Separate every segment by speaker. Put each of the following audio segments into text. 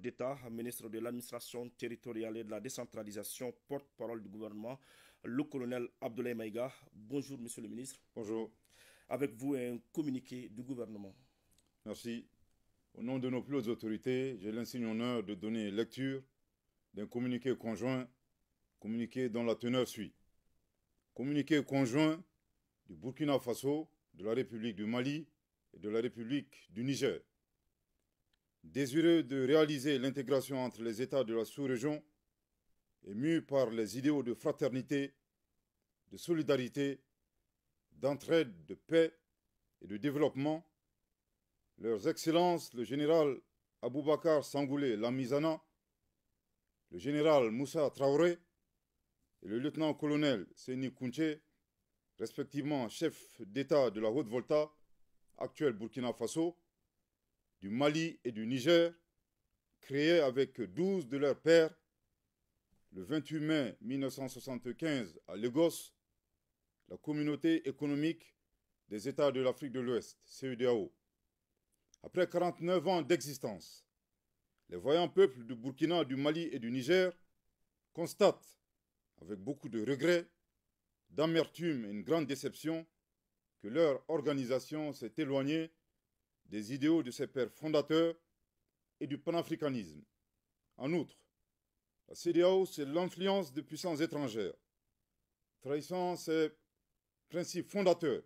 Speaker 1: d'État, ministre de l'administration territoriale et de la décentralisation, porte-parole du gouvernement, le colonel Abdoulaye Maïga. Bonjour, monsieur le ministre. Bonjour. Avec vous, un communiqué du gouvernement. Merci. Au nom de nos plus hautes autorités, j'ai l'insigne honneur de donner lecture d'un communiqué conjoint, communiqué dont la teneur suit. Communiqué conjoint du Burkina Faso, de la République du Mali et de la République du Niger désireux de réaliser l'intégration entre les États de la sous-région ému par les idéaux de fraternité, de solidarité, d'entraide, de paix et de développement, leurs Excellences le général Aboubakar Sangoulé Lamizana, le général Moussa Traoré et le lieutenant-colonel Seni Kounché, respectivement chef d'État de la Haute-Volta, actuel Burkina Faso, du Mali et du Niger, créés avec 12 de leurs pères, le 28 mai 1975 à Lagos, la communauté économique des États de l'Afrique de l'Ouest, CEDAO. Après 49 ans d'existence, les voyants peuples du Burkina, du Mali et du Niger constatent, avec beaucoup de regrets, d'amertume et une grande déception, que leur organisation s'est éloignée des idéaux de ses pères fondateurs et du panafricanisme. En outre, la CDAO, c'est l'influence de puissances étrangères, trahissant ses principes fondateurs,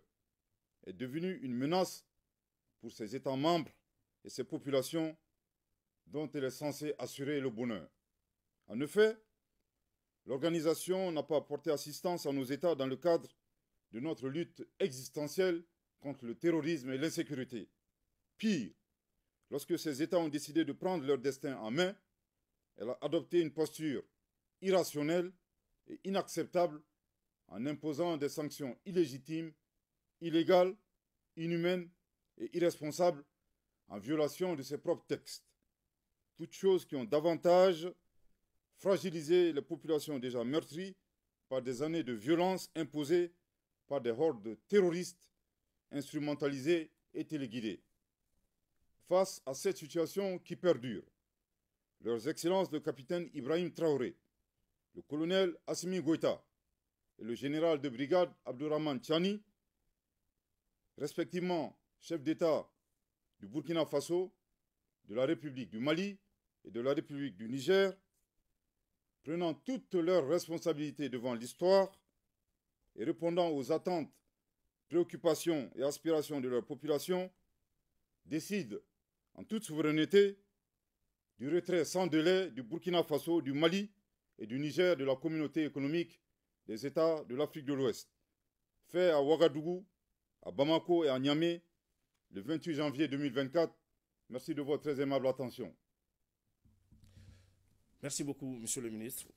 Speaker 1: est devenue une menace pour ses États membres et ses populations dont elle est censée assurer le bonheur. En effet, l'organisation n'a pas apporté assistance à nos États dans le cadre de notre lutte existentielle contre le terrorisme et l'insécurité. Pire, lorsque ces États ont décidé de prendre leur destin en main, elle a adopté une posture irrationnelle et inacceptable en imposant des sanctions illégitimes, illégales, inhumaines et irresponsables en violation de ses propres textes. Toutes choses qui ont davantage fragilisé les populations déjà meurtries par des années de violence imposées par des hordes terroristes instrumentalisées et téléguidées. Face à cette situation qui perdure, leurs excellences le capitaine Ibrahim Traoré, le colonel Assimi Goïta et le général de brigade Abdurrahman Tchani, respectivement chef d'État du Burkina Faso, de la République du Mali et de la République du Niger, prenant toutes leurs responsabilités devant l'histoire et répondant aux attentes, préoccupations et aspirations de leur population, décident en toute souveraineté du retrait sans délai du Burkina Faso, du Mali et du Niger de la communauté économique des États de l'Afrique de l'Ouest, fait à Ouagadougou, à Bamako et à Niamey le 28 janvier 2024. Merci de votre très aimable attention. Merci beaucoup, Monsieur le Ministre.